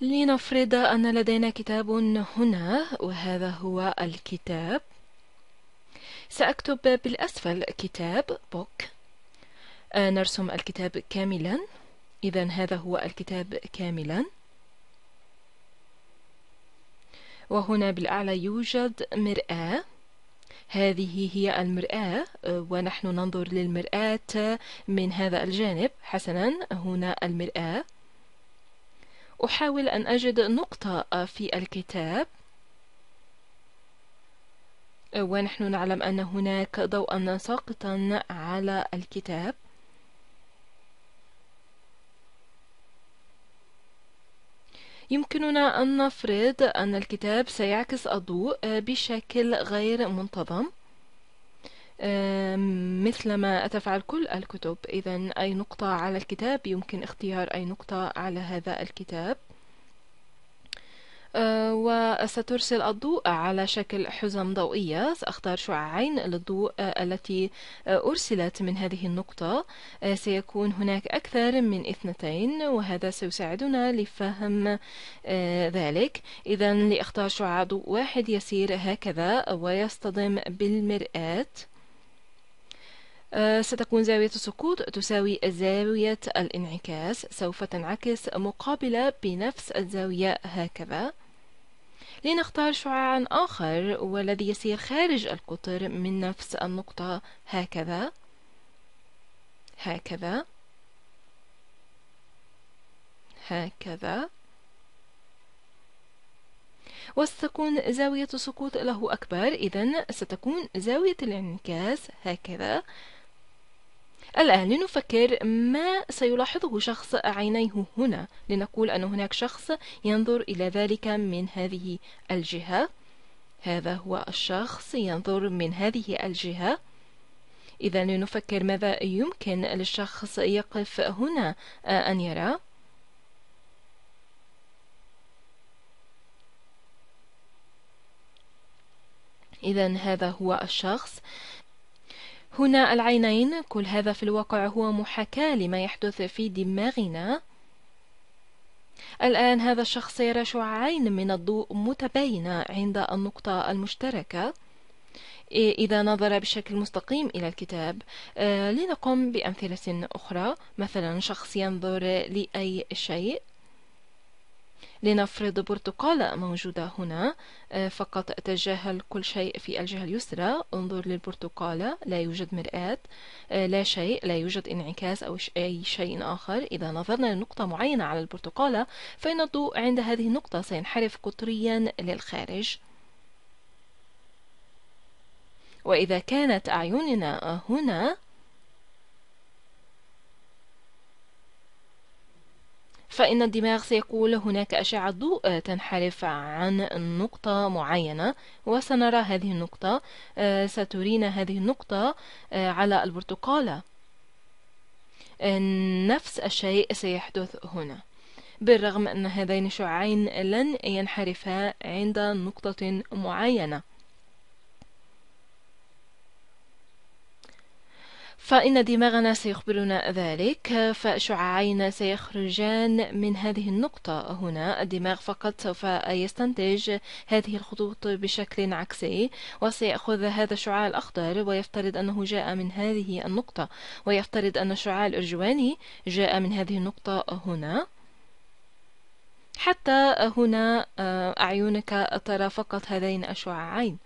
لنفرض أن لدينا كتاب هنا وهذا هو الكتاب سأكتب بالأسفل كتاب بوك آه، نرسم الكتاب كاملا إذا هذا هو الكتاب كاملا وهنا بالأعلى يوجد مرآة هذه هي المرآة آه، ونحن ننظر للمرآة من هذا الجانب حسنا هنا المرآة أحاول أن أجد نقطة في الكتاب ونحن نعلم أن هناك ضوءا ساقطا على الكتاب يمكننا أن نفرض أن الكتاب سيعكس الضوء بشكل غير منتظم مثلما تفعل كل الكتب إذا أي نقطة على الكتاب يمكن اختيار أي نقطة على هذا الكتاب أه، وسترسل الضوء على شكل حزم ضوئية سأختار شعاعين للضوء التي أرسلت من هذه النقطة أه، سيكون هناك أكثر من اثنتين وهذا سيساعدنا لفهم أه، ذلك إذا لأختار شعاع ضوء واحد يسير هكذا ويصطدم بالمرآة آه، ستكون زاوية السقوط تساوي زاوية الانعكاس سوف تنعكس مقابلة بنفس الزاوية هكذا لنختار شعاعا آخر والذي يسير خارج القطر من نفس النقطة هكذا هكذا هكذا وستكون زاوية السقوط له أكبر إذا ستكون زاوية الانعكاس هكذا الآن لنفكر ما سيلاحظه شخص عينيه هنا لنقول أن هناك شخص ينظر إلى ذلك من هذه الجهة هذا هو الشخص ينظر من هذه الجهة إذا لنفكر ماذا يمكن للشخص يقف هنا آه، أن يرى إذا هذا هو الشخص هنا العينين كل هذا في الواقع هو محاكاة لما يحدث في دماغنا الآن هذا الشخص يرى شعاعين من الضوء متباينة عند النقطة المشتركة إذا نظر بشكل مستقيم إلى الكتاب آه، لنقم بأمثلة أخرى مثلا شخص ينظر لأي شيء لنفرض برتقالة موجودة هنا آه، فقط تجاهل كل شيء في الجهة اليسرى انظر للبرتقالة لا يوجد مرآة آه، لا شيء لا يوجد انعكاس أو أي شيء آخر إذا نظرنا لنقطة معينة على البرتقالة فإن الضوء عند هذه النقطة سينحرف قطريا للخارج وإذا كانت أعيننا هنا فإن الدماغ سيقول هناك أشعة ضوء تنحرف عن نقطة معينة وسنرى هذه النقطة آه، سترينا هذه النقطة آه، على البرتقالة آه، نفس الشيء سيحدث هنا بالرغم أن هذين الشعاعين لن ينحرفا عند نقطة معينة فإن دماغنا سيخبرنا ذلك فشعاعين سيخرجان من هذه النقطة هنا الدماغ فقط سوف يستنتج هذه الخطوط بشكل عكسي وسيأخذ هذا الشعاع الأخضر ويفترض أنه جاء من هذه النقطة ويفترض أن الشعاع الأرجواني جاء من هذه النقطة هنا حتى هنا آه، أعينك ترى فقط هذين الشعاعين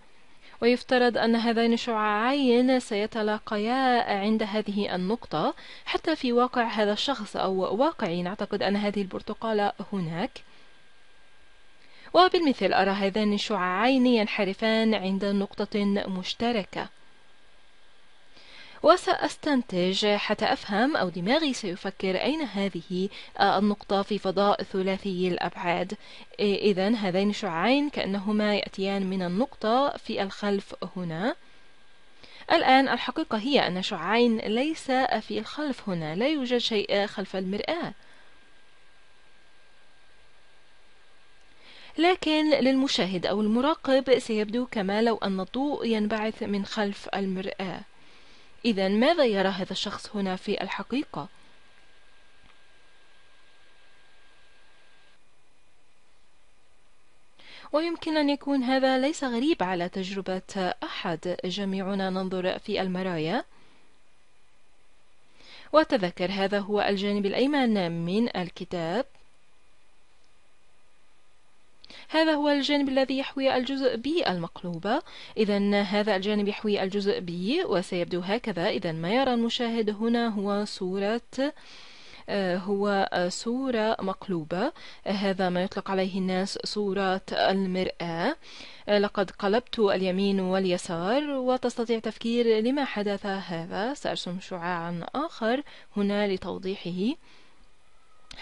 ويفترض أن هذين الشعاعين سيتلاقيا عند هذه النقطة حتى في واقع هذا الشخص أو واقعي نعتقد أن هذه البرتقالة هناك وبالمثل أرى هذان الشعاعين ينحرفان عند نقطة مشتركة وسأستنتج حتى أفهم أو دماغي سيفكر أين هذه آه، النقطة في فضاء ثلاثي الأبعاد إذا هذين شعاعين كأنهما يأتيان من النقطة في الخلف هنا الآن الحقيقة هي أن شعاعين ليس في الخلف هنا لا يوجد شيء خلف المرآة لكن للمشاهد أو المراقب سيبدو كما لو أن الضوء ينبعث من خلف المرآة إذا ماذا يرى هذا الشخص هنا في الحقيقة؟ ويمكن أن يكون هذا ليس غريب على تجربة أحد جميعنا ننظر في المرايا وتذكر هذا هو الجانب الأيمن من الكتاب هذا هو الجانب الذي يحوي الجزء B المقلوبة إذا هذا الجانب يحوي الجزء B وسيبدو هكذا إذا ما يرى المشاهد هنا هو صورة آه، هو صورة مقلوبة هذا ما يطلق عليه الناس صورة المرآة آه، لقد قلبت اليمين واليسار وتستطيع تفكير لما حدث هذا سأرسم شعاعا آخر هنا لتوضيحه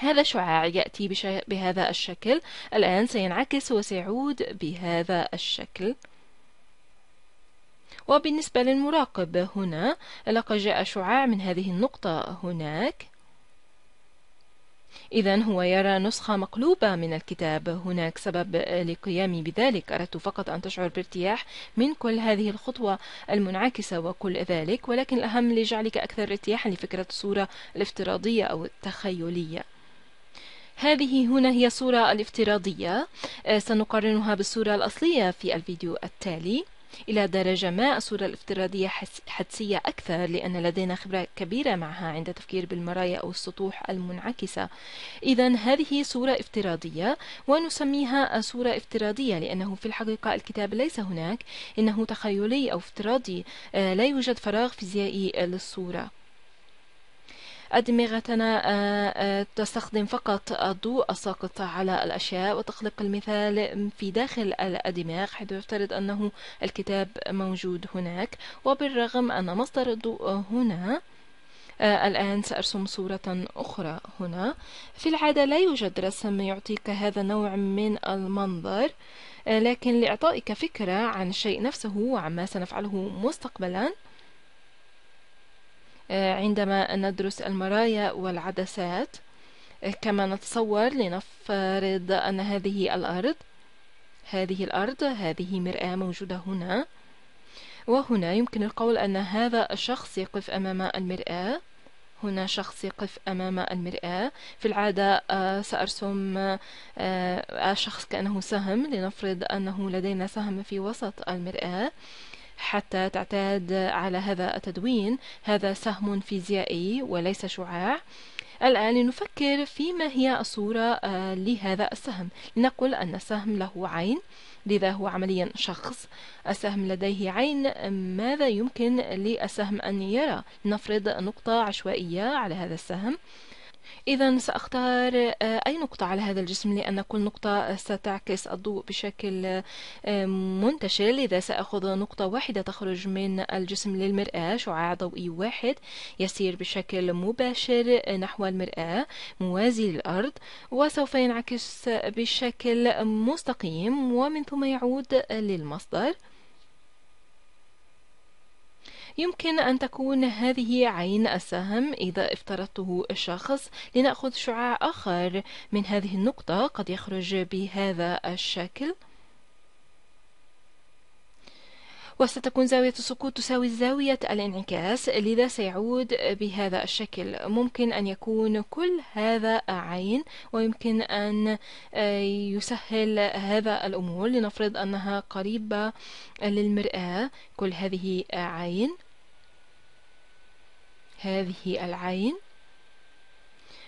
هذا شعاع يأتي بهذا الشكل الآن سينعكس وسيعود بهذا الشكل وبالنسبة للمراقب هنا لقد جاء شعاع من هذه النقطة هناك إذا هو يرى نسخة مقلوبة من الكتاب هناك سبب لقيامي بذلك أردت فقط أن تشعر بارتياح من كل هذه الخطوة المنعكسة وكل ذلك ولكن الأهم لجعلك أكثر ارتياحا لفكرة الصورة الافتراضية أو التخيلية هذه هنا هي الصورة الافتراضية آه، سنقارنها بالصورة الأصلية في الفيديو التالي إلى درجة ما الصورة الافتراضية حدسية أكثر لأن لدينا خبرة كبيرة معها عند التفكير بالمرايا أو السطوح المنعكسة إذا هذه صورة افتراضية ونسميها صورة افتراضية لأنه في الحقيقة الكتاب ليس هناك إنه تخيلي أو افتراضي آه، لا يوجد فراغ فيزيائي للصورة أدمغتنا آه، آه، تستخدم فقط الضوء الساقط على الأشياء وتخلق المثال في داخل الدماغ حيث يفترض أنه الكتاب موجود هناك وبالرغم أن مصدر الضوء هنا آه، الآن سأرسم صورة أخرى هنا في العادة لا يوجد رسم يعطيك هذا النوع من المنظر لكن لإعطائك فكرة عن الشيء نفسه وعما سنفعله مستقبلا آه، عندما ندرس المرايا والعدسات آه، كما نتصور لنفرض أن هذه الأرض هذه الأرض هذه مرآة موجودة هنا وهنا يمكن القول أن هذا الشخص يقف أمام المرآة هنا شخص يقف أمام المرآة في العادة آه، سأرسم شخص كأنه سهم لنفرض أنه لدينا سهم في وسط المرآة حتى تعتاد على هذا التدوين هذا سهم فيزيائي وليس شعاع الآن لنفكر فيما هي الصورة آه، لهذا السهم لنقل أن السهم له عين لذا هو عمليا شخص السهم لديه عين ماذا يمكن للسهم أن يرى نفرض نقطة عشوائية على هذا السهم إذا سأختار آه، أي نقطة على هذا الجسم لأن كل نقطة ستعكس الضوء بشكل آه، منتشر لذا سأخذ نقطة واحدة تخرج من الجسم للمرآة شعاع ضوئي واحد يسير بشكل مباشر نحو المرآة موازي للأرض وسوف ينعكس بشكل مستقيم ومن ثم يعود للمصدر يمكن أن تكون هذه عين السهم إذا افترضته الشخص لنأخذ شعاع آخر من هذه النقطة قد يخرج بهذا الشكل وستكون زاوية السقوط تساوي زاوية الانعكاس لذا سيعود بهذا الشكل ممكن أن يكون كل هذا عين ويمكن أن آه، يسهل هذا الأمور لنفرض أنها قريبة للمرآة كل هذه عين هذه العين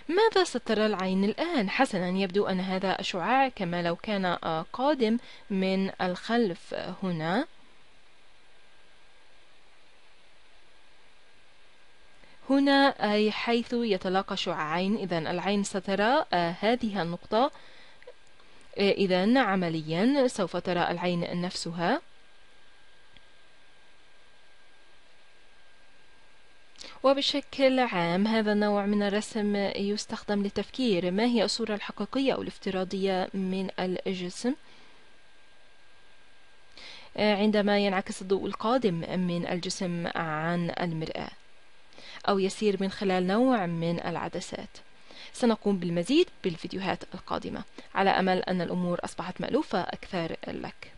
ماذا سترى العين الآن؟ حسنا يبدو أن هذا شعاع كما لو كان آه، قادم من الخلف آه، هنا هنا أي حيث يتلاقى شعاعين إذا العين سترى آه، هذه النقطة إذا عمليا سوف ترى العين نفسها وبشكل عام هذا النوع من الرسم يستخدم لتفكير ما هي الصورة الحقيقية أو الافتراضية من الجسم آه، عندما ينعكس الضوء القادم من الجسم عن المرآة أو يسير من خلال نوع من العدسات سنقوم بالمزيد بالفيديوهات القادمة على أمل أن الأمور أصبحت مألوفة أكثر لك